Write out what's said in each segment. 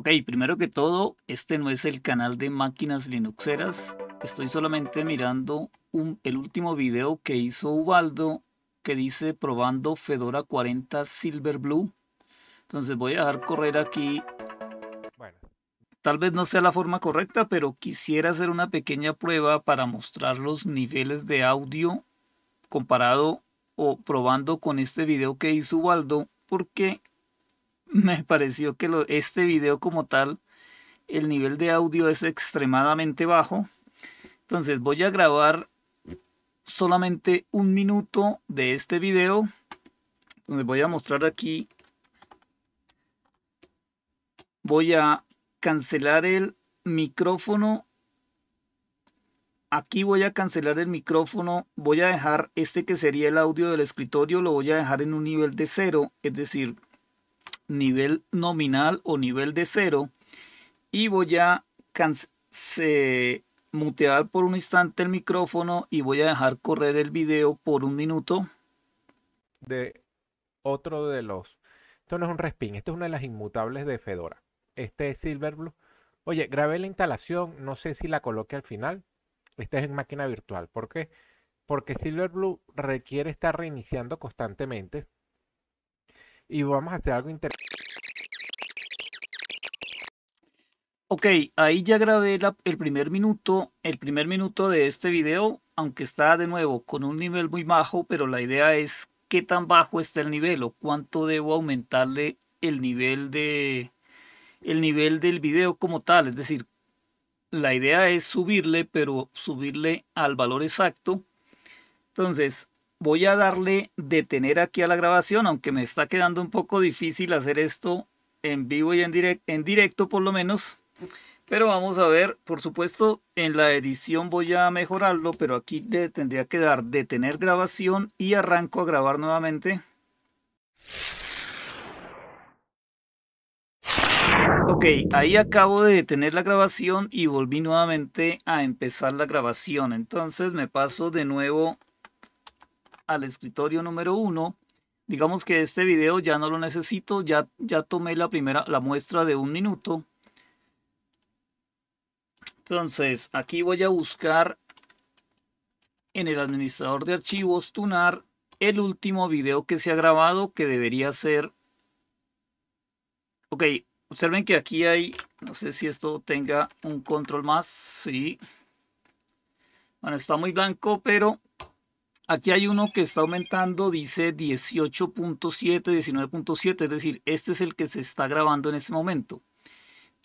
Ok, primero que todo, este no es el canal de máquinas linuxeras. Estoy solamente mirando un, el último video que hizo Ubaldo que dice probando Fedora 40 Silver Blue. Entonces voy a dejar correr aquí. Tal vez no sea la forma correcta, pero quisiera hacer una pequeña prueba para mostrar los niveles de audio comparado o probando con este video que hizo Ubaldo, porque me pareció que este video como tal, el nivel de audio es extremadamente bajo. Entonces voy a grabar solamente un minuto de este video. Entonces voy a mostrar aquí. Voy a cancelar el micrófono. Aquí voy a cancelar el micrófono. Voy a dejar este que sería el audio del escritorio. Lo voy a dejar en un nivel de cero. Es decir, nivel nominal o nivel de cero y voy a mutear por un instante el micrófono y voy a dejar correr el video por un minuto. De otro de los... Esto no es un respin, esto es una de las inmutables de Fedora. Este es Silverblue. Oye, grabé la instalación, no sé si la coloque al final. Esta es en máquina virtual. ¿Por qué? Porque Silverblue requiere estar reiniciando constantemente y vamos a hacer algo interesante. Ok, ahí ya grabé el primer minuto, el primer minuto de este video, aunque está de nuevo con un nivel muy bajo, pero la idea es qué tan bajo está el nivel o cuánto debo aumentarle el nivel de el nivel del video como tal, es decir, la idea es subirle, pero subirle al valor exacto. Entonces, voy a darle detener aquí a la grabación, aunque me está quedando un poco difícil hacer esto en vivo y en, directo por lo menos. Pero vamos a ver, por supuesto, en la edición voy a mejorarlo, pero aquí le tendría que dar detener grabación y arranco a grabar nuevamente. Ok, ahí acabo de detener la grabación y volví nuevamente a empezar la grabación. Entonces me paso de nuevo al escritorio número 1. Digamos que este video ya no lo necesito, ya, ya tomé la primera, la muestra de un minuto. Entonces, aquí voy a buscar en el administrador de archivos Tunar el último video que se ha grabado que debería ser... Ok, observen que aquí hay... No sé si esto tenga un control más. Sí. Bueno, está muy blanco, pero Aquí hay uno que está aumentando, dice 18.7, 19.7, es decir, este es el que se está grabando en este momento.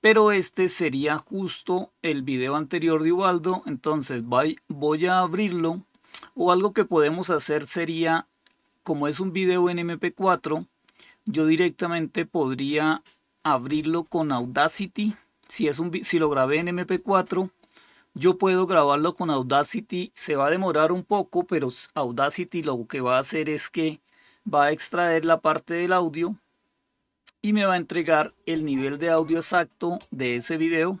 Pero este sería justo el video anterior de Ubaldo, entonces voy a abrirlo. O algo que podemos hacer sería, como es un video en MP4, yo directamente podría abrirlo con Audacity, si, es un, si lo grabé en MP4 yo puedo grabarlo con Audacity. Se va a demorar un poco, pero Audacity lo que va a hacer es que va a extraer la parte del audio y me va a entregar el nivel de audio exacto de ese video.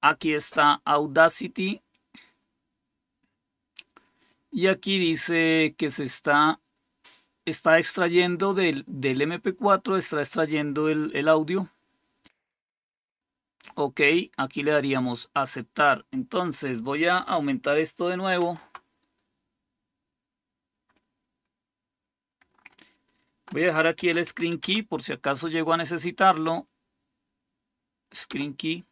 Aquí está Audacity. Y aquí dice que se está, está extrayendo del, del MP4, está extrayendo el audio. Ok, aquí le daríamos aceptar. Entonces voy a aumentar esto de nuevo. Voy a dejar aquí el screen key por si acaso llego a necesitarlo. Screen key.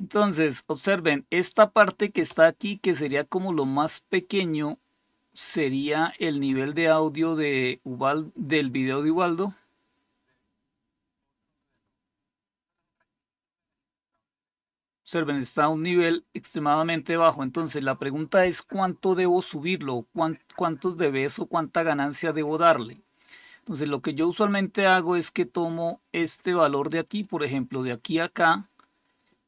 Entonces, observen, esta parte que está aquí, que sería como lo más pequeño, sería el nivel de audio del video de Ubaldo. observen, está a un nivel extremadamente bajo. Entonces, la pregunta es cuánto debo subirlo, cuántos debes o cuánta ganancia debo darle. Entonces, lo que yo usualmente hago es que tomo este valor de aquí, por ejemplo, de aquí a acá,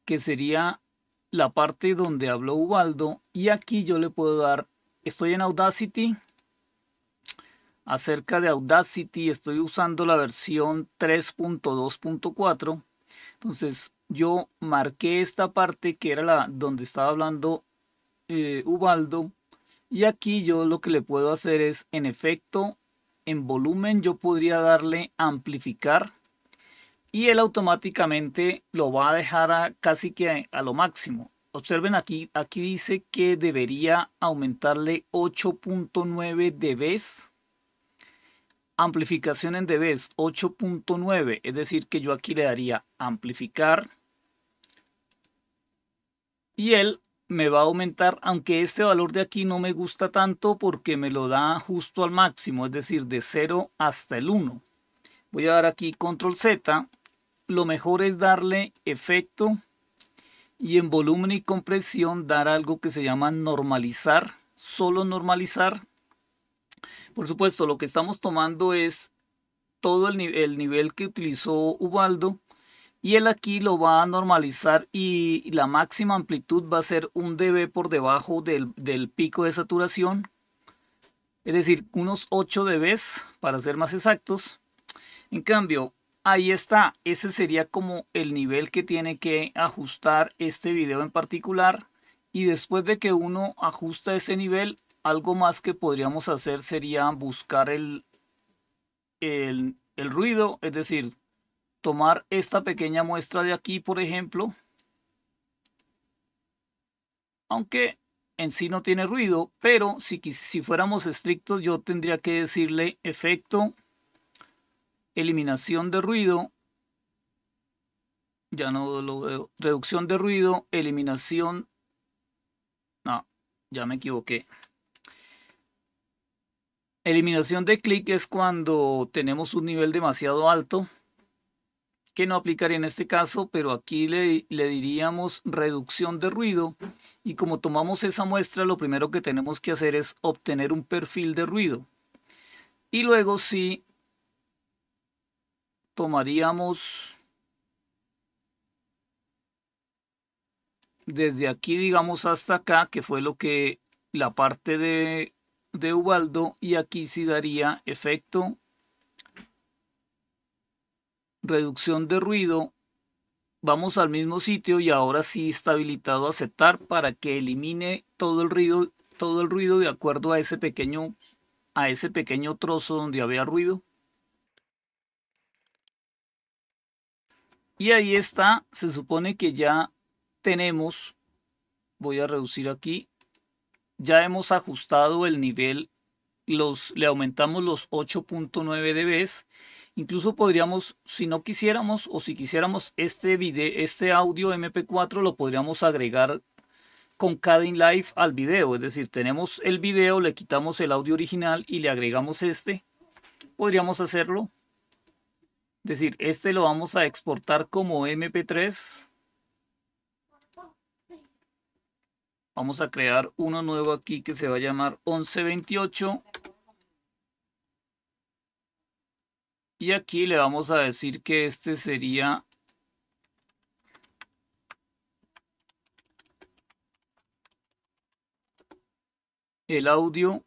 que sería la parte donde habló Ubaldo, y aquí yo le puedo dar, estoy en Audacity, acerca de Audacity, estoy usando la versión 3.2.4, entonces yo marqué esta parte que era la donde estaba hablando eh, Ubaldo. Y aquí yo lo que le puedo hacer es, en efecto, en volumen yo podría darle amplificar. Y él automáticamente lo va a dejar a, casi que a, lo máximo. Observen aquí, aquí dice que debería aumentarle 8.9 dB. Amplificación en dB 8.9, es decir que yo aquí le daría amplificar y él me va a aumentar, aunque este valor de aquí no me gusta tanto porque me lo da justo al máximo, es decir, de 0 hasta el 1. Voy a dar aquí control Z, lo mejor es darle efecto y en volumen y compresión dar algo que se llama normalizar, solo normalizar. Por supuesto, lo que estamos tomando es todo el, el nivel que utilizó Ubaldo, y él aquí lo va a normalizar y la máxima amplitud va a ser un dB por debajo del, pico de saturación, es decir, unos 8 dB para ser más exactos. En cambio, ahí está, ese sería como el nivel que tiene que ajustar este video en particular y después de que uno ajusta ese nivel, algo más que podríamos hacer sería buscar el, el ruido, es decir, tomar esta pequeña muestra de aquí, por ejemplo. Aunque en sí no tiene ruido, pero si, si fuéramos estrictos yo tendría que decirle efecto, eliminación de ruido, ya no lo veo, reducción de ruido, eliminación, no, ya me equivoqué. Eliminación de clic es cuando tenemos un nivel demasiado alto que no aplicaría en este caso, pero aquí le, diríamos reducción de ruido. Y como tomamos esa muestra, lo primero que tenemos que hacer es obtener un perfil de ruido. Y luego sí tomaríamos desde aquí, digamos, hasta acá, que fue lo que la parte de, de Ubaldo, y aquí sí daría efecto reducción de ruido, vamos al mismo sitio y ahora sí está habilitado aceptar para que elimine todo el ruido, todo el ruido de acuerdo a ese pequeño, a ese pequeño trozo donde había ruido. Y ahí está, se supone que ya tenemos, voy a reducir aquí, ya hemos ajustado el nivel, los, le aumentamos los 8.9 dB. Incluso podríamos, si no quisiéramos o si quisiéramos este video, este audio MP4 lo podríamos agregar con Cadin Live al video. Es decir, tenemos el video, le quitamos el audio original y le agregamos este. Podríamos hacerlo. Es decir, este lo vamos a exportar como MP3. Vamos a crear uno nuevo aquí que se va a llamar 1128 Y aquí le vamos a decir que este sería el audio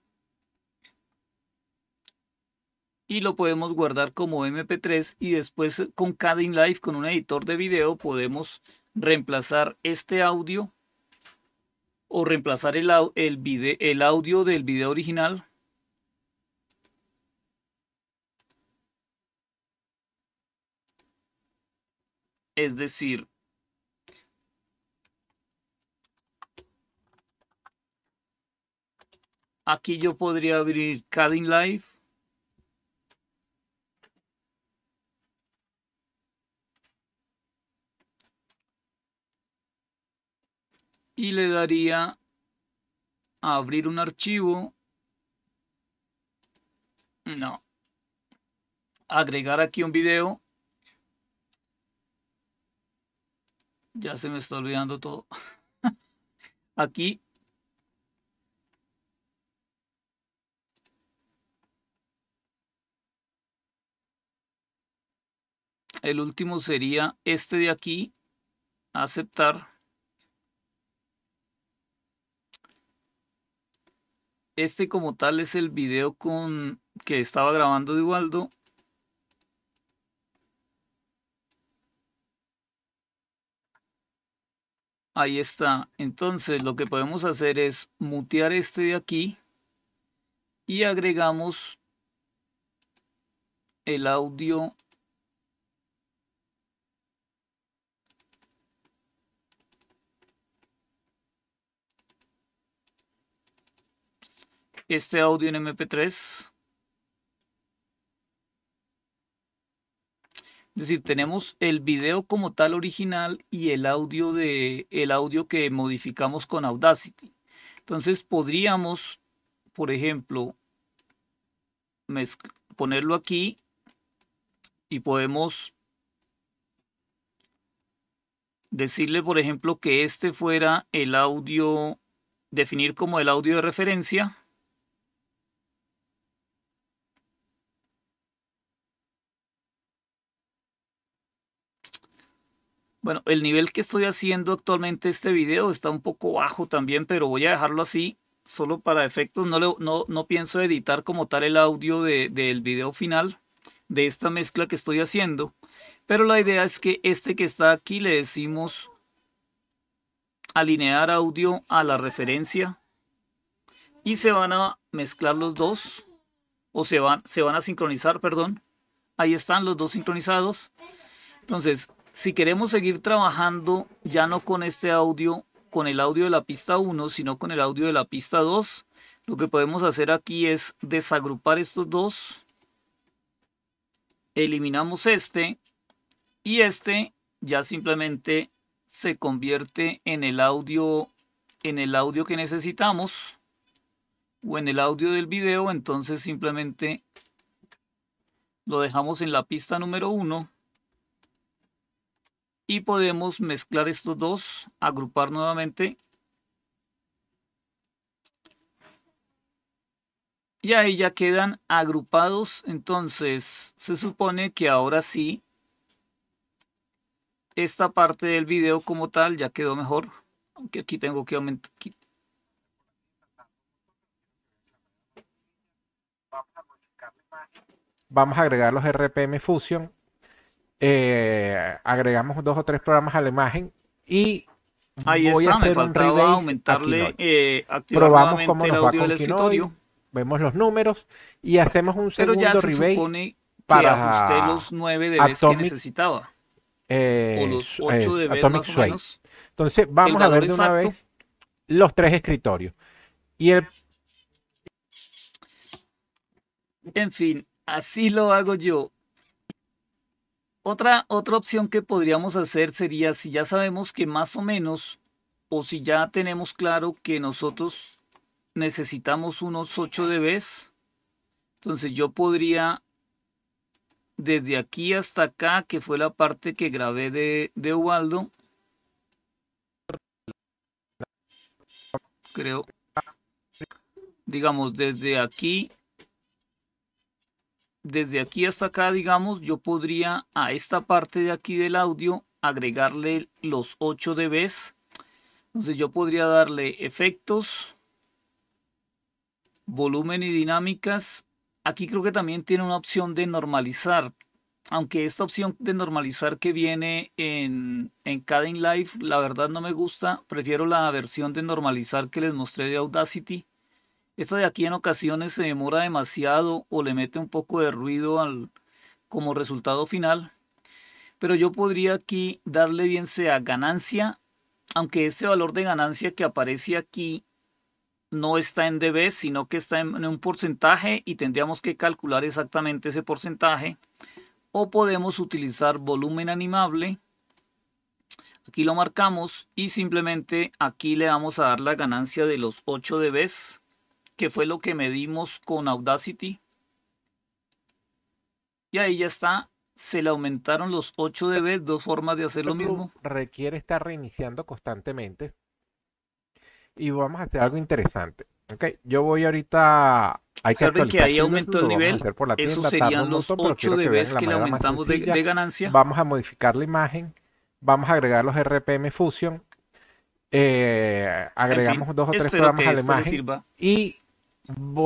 y lo podemos guardar como MP3 y después eh, con Cadin Live, con un editor de video, podemos reemplazar este audio o reemplazar el audio del video original Es decir, aquí yo podría abrir Cadin Live. Y le daría a abrir un archivo. No. Agregar aquí un video Ya se me está olvidando todo. Aquí. El último sería este de aquí. Aceptar. Este como tal es el video con que estaba grabando de Waldo Ahí está. Entonces lo que podemos hacer es mutear este de aquí y agregamos el audio este audio en mp3 decir, tenemos el video como tal original y el audio, de, el audio que modificamos con Audacity. Entonces podríamos, por ejemplo, ponerlo aquí y podemos decirle, por ejemplo, que este fuera el audio, definir como el audio de referencia Bueno, el nivel que estoy haciendo actualmente este video está un poco bajo también, pero voy a dejarlo así, solo para efectos. No, no, pienso editar como tal el audio del de, video final de esta mezcla que estoy haciendo. Pero la idea es que este que está aquí le decimos alinear audio a la referencia y se van a mezclar los dos o se van, se van a sincronizar, perdón. Ahí están los dos sincronizados. Entonces, si queremos seguir trabajando ya no con este audio, con el audio de la pista 1, sino con el audio de la pista 2, lo que podemos hacer aquí es desagrupar estos dos. Eliminamos este y este ya simplemente se convierte en el audio en el audio que necesitamos o en el audio del video, entonces simplemente lo dejamos en la pista número 1 y podemos mezclar estos dos, agrupar nuevamente. Y ahí ya quedan agrupados, entonces se supone que ahora sí, esta parte del video como tal ya quedó mejor, aunque aquí tengo que aumentar, vamos a agregar los RPM Fusion eh, agregamos dos o tres programas a la imagen y Ahí está, a hacer me aumentarle, eh, Probamos cómo nos el audio el escritorio. Vemos los números y hacemos un segundo rebate para ajustar los nueve de vez que necesitaba. Eh, o los ocho de eh, más o menos. Entonces vamos a ver de una vez los tres escritorios. Y el... En fin, así lo hago yo. Otra, otra opción que podríamos hacer sería si ya sabemos que más o menos o si ya tenemos claro que nosotros necesitamos unos 8 dBs, entonces yo podría desde aquí hasta acá, que fue la parte que grabé de, de Ubaldo, creo, digamos desde aquí desde aquí hasta acá, digamos, yo podría a esta parte de aquí del audio agregarle los 8 dBs. Entonces yo podría darle efectos, volumen y dinámicas. Aquí creo que también tiene una opción de normalizar. Aunque esta opción de normalizar que viene en, en Caden la verdad no me gusta. Prefiero la versión de normalizar que les mostré de Audacity esta de aquí en ocasiones se demora demasiado o le mete un poco de ruido al, como resultado final. Pero yo podría aquí darle bien sea ganancia, aunque este valor de ganancia que aparece aquí no está en dB, sino que está en, un porcentaje y tendríamos que calcular exactamente ese porcentaje. O podemos utilizar volumen animable. Aquí lo marcamos y simplemente aquí le vamos a dar la ganancia de los 8 dBs que fue lo que medimos con Audacity. Y ahí ya está. Se le aumentaron los 8 dB, dos formas de hacer lo mismo. Requiere estar reiniciando constantemente. Y vamos a hacer algo interesante. yo voy ahorita. Hay que, que ahí aumentó el nivel. Eso serían los 8 dB que, le aumentamos de, ganancia. Vamos a modificar la imagen. Vamos a agregar los RPM Fusion. Eh, agregamos dos o tres programas a la imagen y Boy.